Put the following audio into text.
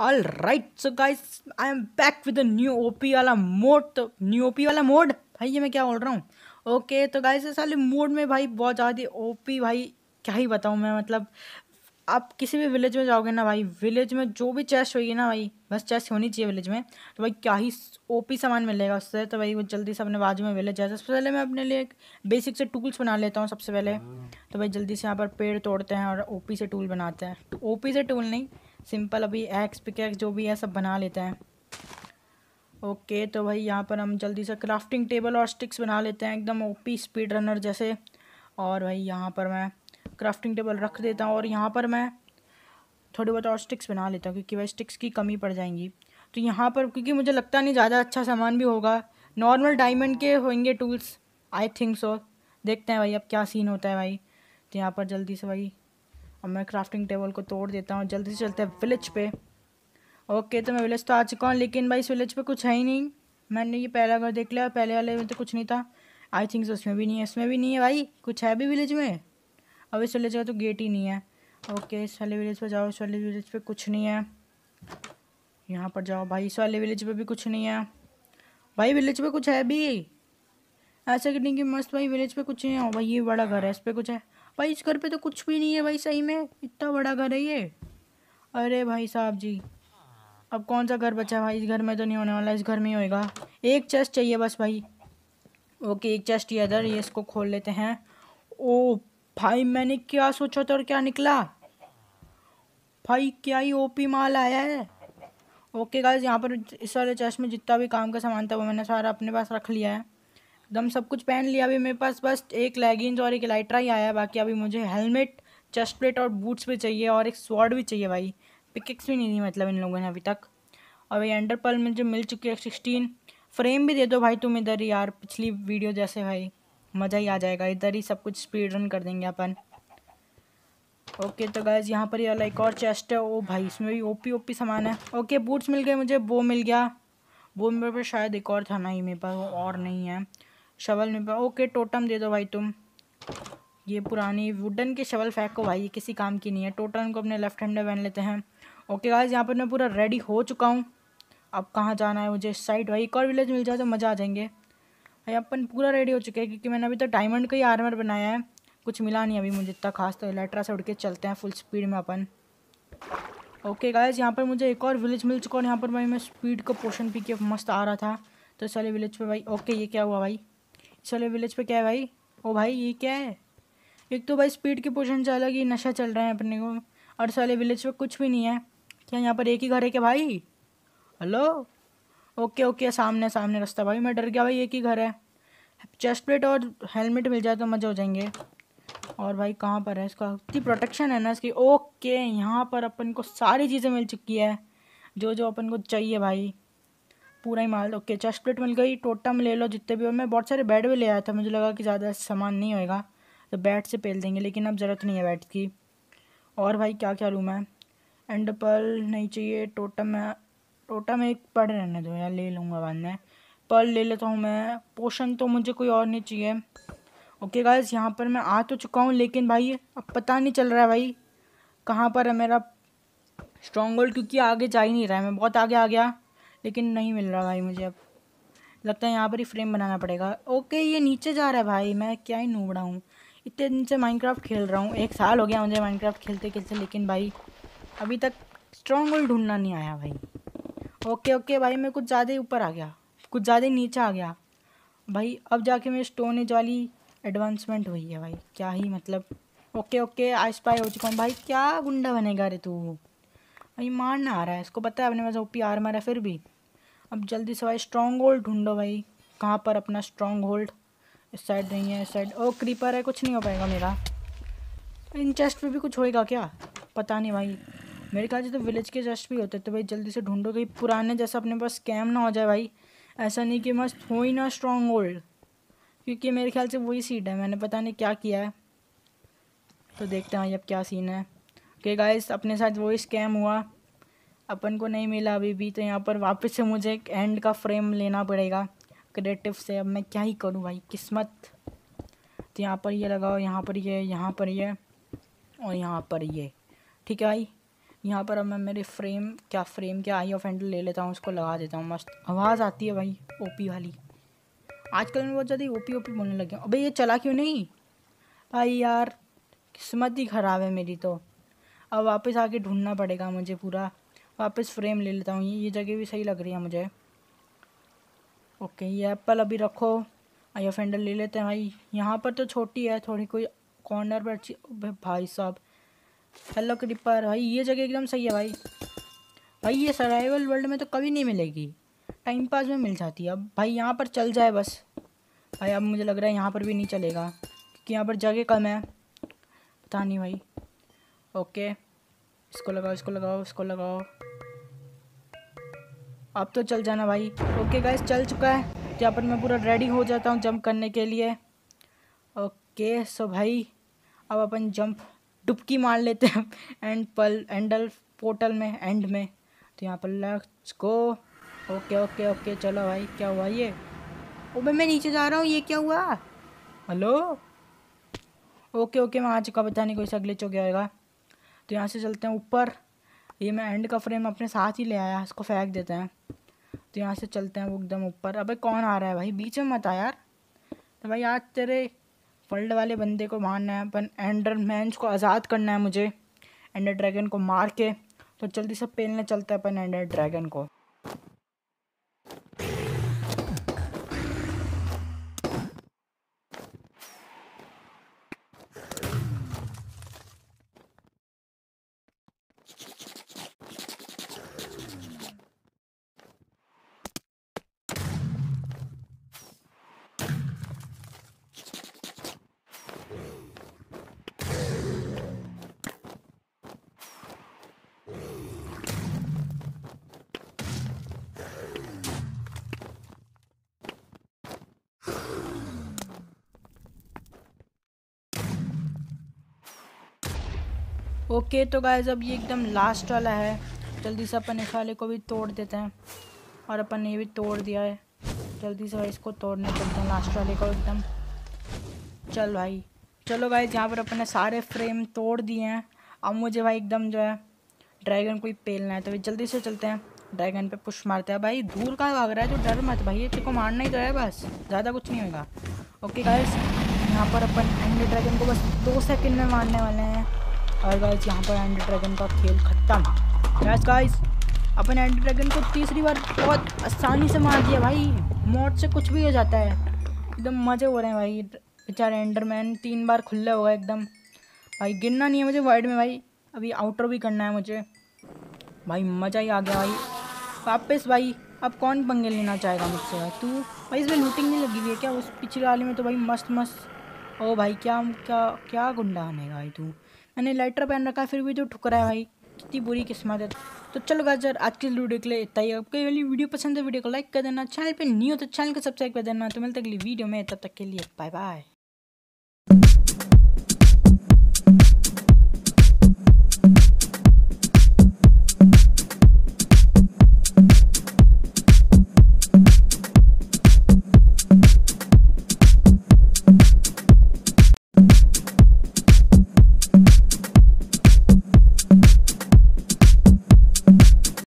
All right so guys I am back with new OP वाला mode तो new OP वाला mode भाई ये मैं क्या बोल रहा हूँ ओके okay, तो गाइस साले मोड में भाई बहुत ज़्यादा ओपी भाई क्या ही बताऊँ मैं मतलब आप किसी भी विलेज में जाओगे ना भाई विलेज में जो भी चेस्ट होगी ना भाई बस चेस्ट होनी चाहिए विलेज में तो भाई क्या ही ओपी सामान मिलेगा उससे तो भाई वो जल्दी से अपने बाजू में विलेज है सबसे पहले मैं अपने लिए एक बेसिक से टूल्स बना लेता हूँ सबसे पहले हाँ। तो भाई जल्दी से यहाँ पर पेड़ तोड़ते हैं और पी से टूल बनाते हैं पी तो से टूल नहीं सिंपल अभी एक्स पिकैक्स जो भी है सब बना लेते हैं ओके तो भाई यहाँ पर हम जल्दी से क्राफ्टिंग टेबल और स्टिक्स बना लेते हैं एकदम ओपी स्पीड रनर जैसे और भाई यहाँ पर मैं क्राफ्टिंग टेबल रख देता हूँ और यहाँ पर मैं थोड़ी बहुत और स्टिक्स बना लेता हूँ क्योंकि भाई स्टिक्स की कमी पड़ जाएंगी तो यहाँ पर क्योंकि मुझे लगता नहीं ज़्यादा अच्छा सामान भी होगा नॉर्मल डायमंड के होंगे टूल्स आई थिंक सो देखते हैं भाई अब क्या सीन होता है भाई तो यहाँ पर जल्दी से भाई और मैं क्राफ्टिंग टेबल को तोड़ देता हूँ जल्दी से चलते हैं विलेज पे ओके तो मैं विलेज तो आ चुका हूँ लेकिन भाई इस विलेज पे कुछ है ही नहीं मैंने ये पहला घर देख लिया पहले वाले में तो कुछ नहीं था आई थिंक तो उसमें भी नहीं है इसमें भी नहीं है भाई कुछ है भी विलेज में अब इस विलेज का तो गेट ही नहीं है ओके इस वाले विलेज पर जाओ इस वाले विलेज पर कुछ नहीं है यहाँ पर जाओ भाई इस वाले विलेज पर भी कुछ नहीं है भाई विलेज पर कुछ है भी ऐसा कि नहीं कि मस्त भाई विलेज पे कुछ नहीं हो भाई ये बड़ा घर है इस पर कुछ है भाई इस घर पे तो कुछ भी नहीं है भाई सही में इतना बड़ा घर है ये अरे भाई साहब जी अब कौन सा घर बचा भाई इस घर में तो नहीं होने वाला इस घर में ही होएगा एक चेस्ट चाहिए बस भाई ओके एक चेस्ट ये अदर ये इसको खोल लेते हैं ओ भाई मैंने क्या सोचा था और क्या निकला भाई क्या ही ओपी माल आया है ओके गाइस यहाँ पर इस वाले चेस्ट में जितना भी काम का सामान था वो मैंने सारा अपने पास रख लिया है एकदम सब कुछ पहन लिया अभी मेरे पास बस एक लेगिंग और एक लाइट्रा ही आया है बाकी अभी मुझे हेलमेट चेस्ट प्लेट और बूट्स भी चाहिए और एक स्वॉर्ड भी चाहिए भाई पिकिक्स भी नहीं थी मतलब इन लोगों ने अभी तक और भाई एंडर पल मुझे मिल चुकी है सिक्सटीन फ्रेम भी दे दो भाई तुम इधर ही यार पिछली वीडियो जैसे भाई मज़ा ही आ जाएगा इधर ही सब कुछ स्पीड रन कर देंगे अपन ओके तो गैस यहाँ पर यार एक और चेस्ट है ओ भाई इसमें भी ओपी ओपी सामान है ओके बूट्स मिल गए मुझे वो मिल गया वो मेरे पर शायद एक और था ना ही मेरे पास वो और नहीं है शवल में ओके टोटम दे दो भाई तुम ये पुरानी वुडन के शवल फेंको भाई ये किसी काम की नहीं है टोटम को अपने लेफ्ट हैंड में पहन लेते हैं ओके गाइस यहाँ पर मैं पूरा रेडी हो चुका हूँ अब कहाँ जाना है मुझे साइड भाई एक और विलेज मिल जाए तो मज़ा आ जाएंगे भाई अपन पूरा रेडी हो चुके हैं क्योंकि मैंने अभी तो डायमंड का ही आर्मर बनाया है कुछ मिला नहीं अभी मुझे इतना खास तो इलेक्ट्रा से उड़ के चलते हैं फुल स्पीड में अपन ओके गाइज यहाँ पर मुझे एक और विलेज मिल चुका और यहाँ पर भाई मैं स्पीड का पोशन पी के मस्त आ रहा था तो चले विलेज पर भाई ओके ये क्या हुआ भाई चलो विलेज पे क्या है भाई ओ भाई ये क्या है एक तो भाई स्पीड की पोर्शन से अलग ही नशा चल रहा है अपने को और साले विलेज पे कुछ भी नहीं है क्या यहाँ पर एक ही घर है क्या भाई हेलो ओके ओके सामने सामने रास्ता भाई मैं डर गया भाई एक ही घर है चेस्ट प्लेट और हेलमेट मिल जाए तो मज़े हो जाएंगे और भाई कहाँ पर है इसका इतनी प्रोटेक्शन है ना इसकी ओके यहाँ पर अपन को सारी चीज़ें मिल चुकी है जो जो अपन को चाहिए भाई पूरा ही माल ओके चेस्ट प्लेट मिल गई टोटम ले लो जितने भी हो मैं बहुत सारे बेड भी ले आया था मुझे लगा कि ज़्यादा सामान नहीं होएगा तो बैट से पेल देंगे लेकिन अब ज़रूरत नहीं है बैट की और भाई क्या क्या लूँ मैं एंड पर्ल नहीं चाहिए टोटम है टोटम एक पढ़ रहने दो यार ले लूँगा बाद में पर्ल ले लेता हूँ मैं पोशन तो मुझे कोई और नहीं चाहिए ओके गाइज यहाँ पर मैं आ तो चुका हूँ लेकिन भाई अब पता नहीं चल रहा है भाई कहाँ पर है मेरा स्ट्रॉन्ग होल्ड क्योंकि आगे जा ही नहीं रहा है मैं बहुत आगे आ गया लेकिन नहीं मिल रहा भाई मुझे अब लगता है यहाँ पर ही फ्रेम बनाना पड़ेगा ओके ये नीचे जा रहा है भाई मैं क्या ही नूबड़ा हूँ इतने दिन से माइनक्राफ्ट खेल रहा हूँ एक साल हो गया मुझे माइनक्राफ्ट खेलते खेलते लेकिन भाई अभी तक स्ट्रॉन्ग होल ढूंढना नहीं आया भाई ओके ओके भाई मैं कुछ ज़्यादा ही ऊपर आ गया कुछ ज़्यादा ही नीचे आ गया भाई अब जाके मेरे स्टोन एज वाली एडवांसमेंट हुई है भाई क्या ही मतलब ओके ओके आई स्पाई हो चुका हूँ भाई क्या गुंडा बनेगा रे तू भाई ना आ रहा है इसको पता है अपने पास ओ पी आर मारा फिर भी अब जल्दी से भाई स्ट्रॉन्ग होल्ड ढूंढो भाई कहाँ पर अपना स्ट्रॉन्ग होल्ड इस साइड नहीं है इस साइड ओ क्रीपर है कुछ नहीं हो पाएगा मेरा इन चेस्ट पे भी कुछ होएगा क्या पता नहीं भाई मेरे ख्याल से तो विलेज के चेस्ट भी होते तो भाई जल्दी से ढूंढो कहीं पुराने जैसा अपने पास स्कैम ना हो जाए भाई ऐसा नहीं कि मस्त हो ही ना स्ट्रॉन्ग होल्ड क्योंकि मेरे ख्याल से वही सीट है मैंने पता नहीं क्या किया है तो देखते हैं भाई अब क्या सीन है कि गाइस अपने साथ वो स्कैम हुआ अपन को नहीं मिला अभी भी तो यहाँ पर वापस से मुझे एक एंड का फ्रेम लेना पड़ेगा क्रिएटिव से अब मैं क्या ही करूँ भाई किस्मत तो यहाँ पर ये यह लगाओ यहाँ पर ये यह, यहाँ पर ये यह, और यहाँ पर ये ठीक है भाई यहाँ पर अब मैं मेरे फ्रेम क्या फ्रेम क्या आई ऑफ हैंडल ले लेता हूँ उसको लगा देता हूँ मस्त आवाज़ आती है भाई ओपी वाली आजकल मैं बहुत ज़्यादा ओपी ओपी बोलने लगे अबे ये चला क्यों नहीं भाई यार किस्मत ही ख़राब है मेरी तो अब वापस आके ढूंढना पड़ेगा मुझे पूरा वापस फ्रेम ले लेता हूँ ये ये जगह भी सही लग रही है मुझे ओके ये एप्पल अभी रखो आई ऑफ ले लेते हैं भाई यहाँ पर तो छोटी है थोड़ी कोई कॉर्नर पर अच्छी भाई साहब हेलो क्रिपर भाई ये जगह एकदम सही है भाई भाई ये सराइवल वर्ल्ड में तो कभी नहीं मिलेगी टाइम पास में मिल जाती है अब भाई यहाँ पर चल जाए बस भाई अब मुझे लग रहा है यहाँ पर भी नहीं चलेगा क्योंकि यहाँ पर जगह कम है पता नहीं भाई ओके इसको लगाओ इसको लगाओ इसको लगाओ अब तो चल जाना भाई ओके गाइस चल चुका है तो यहाँ पर मैं पूरा रेडी हो जाता हूँ जंप करने के लिए ओके सो भाई अब अपन जंप डुबकी मार लेते हैं एंड पल एंडल पोर्टल में एंड में तो यहाँ पर लेट्स को ओके ओके ओके चलो भाई क्या हुआ ये ओ भाई मैं नीचे जा रहा हूँ ये क्या हुआ हेलो ओके ओके मैं आ चुका बताने नहीं कोई सा ग्लिच हो गया होगा तो यहाँ से चलते हैं ऊपर ये मैं एंड का फ्रेम अपने साथ ही ले आया इसको फेंक देते हैं तो यहाँ से चलते हैं वो एकदम ऊपर अबे कौन आ रहा है भाई बीच में मत आ यार तो भाई आज तेरे वर्ल्ड वाले बंदे को मारना है अपन एंडर मैंस को आज़ाद करना है मुझे एंडर ड्रैगन को मार के तो जल्दी से पेलने चलते हैं अपन एंडर ड्रैगन को ओके तो गाइज अब ये एकदम लास्ट वाला है जल्दी से अपन इस वाले को भी तोड़ देते हैं और अपन ने ये भी तोड़ दिया है जल्दी से भाई इसको तोड़ने चलते हैं लास्ट वाले को एकदम चल भाई चलो गाइज यहाँ पर अपन ने सारे फ्रेम तोड़ दिए हैं अब मुझे भाई एकदम जो है ड्रैगन को ही पेलना है तो भाई जल्दी से चलते हैं ड्रैगन पे पुश मारते हैं भाई दूर का भाग रहा है जो तो डर मत भाई ये को मारना ही तो है बस ज़्यादा कुछ नहीं होगा ओके गाइस यहाँ पर अपन एंड ड्रैगन को बस दो सेकंड में मारने वाले हैं और गाइस यहाँ पर एंड ड्रैगन का खेल ख़त्म यस गाइस अपन एंड ड्रैगन को तीसरी बार बहुत आसानी से मार दिया भाई मौत से कुछ भी हो जाता है एकदम मज़े हो रहे हैं भाई बेचारे एंडरमैन तीन बार खुले हुआ एकदम भाई गिनना नहीं है मुझे वाइड में भाई अभी आउटर भी करना है मुझे भाई मज़ा ही आ गया भाई वापस भाई अब कौन पंगे लेना चाहेगा मुझसे भाई तू भाई इसमें लूटिंग नहीं लगी हुई है क्या उस पिछले वाले में तो भाई मस्त मस्त ओ भाई क्या क्या क्या गुंडा आने भाई तू मैंने लाइटर पहन रखा फिर भी जो ठुकरा है भाई कितनी बुरी किस्मत है तो चलो गाजर आज की वीडियो के लिए इतना ही आपको वाली वीडियो पसंद है वीडियो को लाइक कर देना चैनल पे नहीं हो तो चैनल को सब्सक्राइब कर देना तो मिलते अगली वीडियो में तब तक के लिए बाय बाय